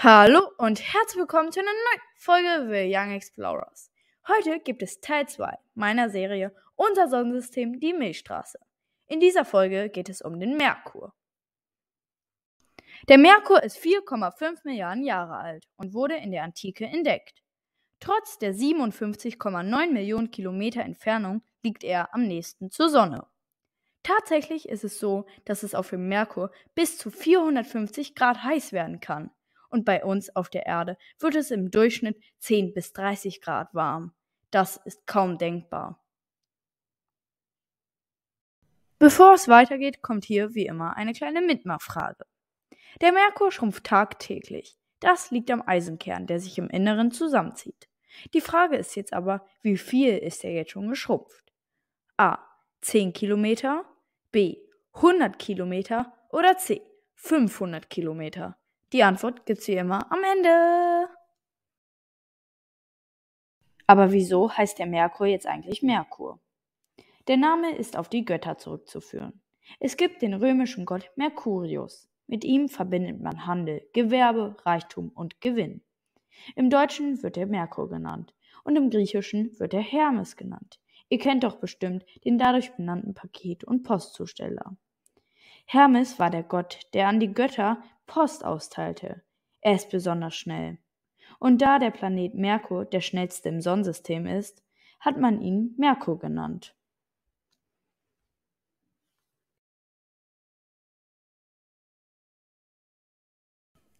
Hallo und herzlich willkommen zu einer neuen Folge The Young Explorers. Heute gibt es Teil 2 meiner Serie Unser Sonnensystem, die Milchstraße. In dieser Folge geht es um den Merkur. Der Merkur ist 4,5 Milliarden Jahre alt und wurde in der Antike entdeckt. Trotz der 57,9 Millionen Kilometer Entfernung liegt er am nächsten zur Sonne. Tatsächlich ist es so, dass es auf dem Merkur bis zu 450 Grad heiß werden kann und bei uns auf der Erde wird es im Durchschnitt 10 bis 30 Grad warm. Das ist kaum denkbar. Bevor es weitergeht, kommt hier wie immer eine kleine Mitmachfrage. Der Merkur schrumpft tagtäglich. Das liegt am Eisenkern, der sich im Inneren zusammenzieht. Die Frage ist jetzt aber, wie viel ist er jetzt schon geschrumpft? A. 10 Kilometer, B. 100 Kilometer oder C. 500 Kilometer. Die Antwort gibt's wie immer am Ende. Aber wieso heißt der Merkur jetzt eigentlich Merkur? Der Name ist auf die Götter zurückzuführen. Es gibt den römischen Gott Mercurius. Mit ihm verbindet man Handel, Gewerbe, Reichtum und Gewinn. Im Deutschen wird er Merkur genannt und im Griechischen wird er Hermes genannt. Ihr kennt doch bestimmt den dadurch benannten Paket- und Postzusteller. Hermes war der Gott, der an die Götter Post austeilte. Er ist besonders schnell. Und da der Planet Merkur der schnellste im Sonnensystem ist, hat man ihn Merkur genannt.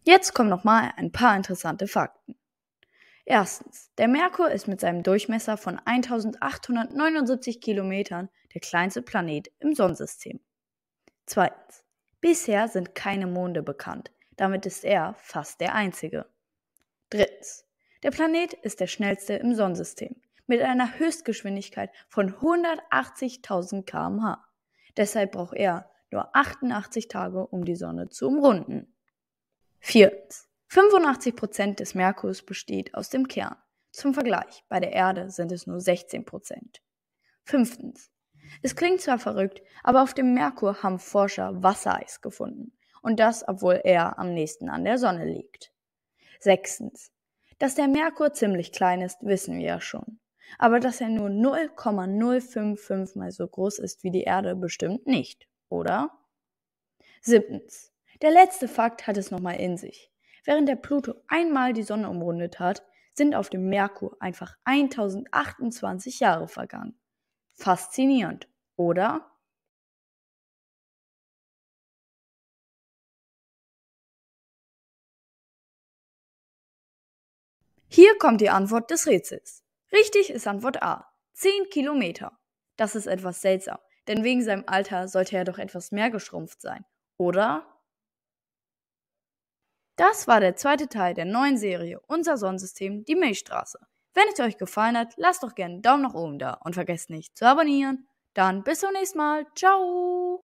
Jetzt kommen nochmal ein paar interessante Fakten. Erstens, der Merkur ist mit seinem Durchmesser von 1879 Kilometern der kleinste Planet im Sonnensystem. Zweitens. Bisher sind keine Monde bekannt. Damit ist er fast der einzige. Drittens. Der Planet ist der schnellste im Sonnensystem mit einer Höchstgeschwindigkeit von 180.000 km/h. Deshalb braucht er nur 88 Tage, um die Sonne zu umrunden. Viertens. 85% des Merkurs besteht aus dem Kern. Zum Vergleich, bei der Erde sind es nur 16%. Fünftens. Es klingt zwar verrückt, aber auf dem Merkur haben Forscher Wassereis gefunden. Und das, obwohl er am nächsten an der Sonne liegt. Sechstens. Dass der Merkur ziemlich klein ist, wissen wir ja schon. Aber dass er nur 0,055 mal so groß ist wie die Erde, bestimmt nicht, oder? Siebtens. Der letzte Fakt hat es nochmal in sich. Während der Pluto einmal die Sonne umrundet hat, sind auf dem Merkur einfach 1028 Jahre vergangen. Faszinierend, oder? Hier kommt die Antwort des Rätsels. Richtig ist Antwort A. 10 Kilometer. Das ist etwas seltsam, denn wegen seinem Alter sollte er doch etwas mehr geschrumpft sein, oder? Das war der zweite Teil der neuen Serie Unser Sonnensystem, die Milchstraße. Wenn es euch gefallen hat, lasst doch gerne einen Daumen nach oben da und vergesst nicht zu abonnieren. Dann bis zum nächsten Mal. Ciao.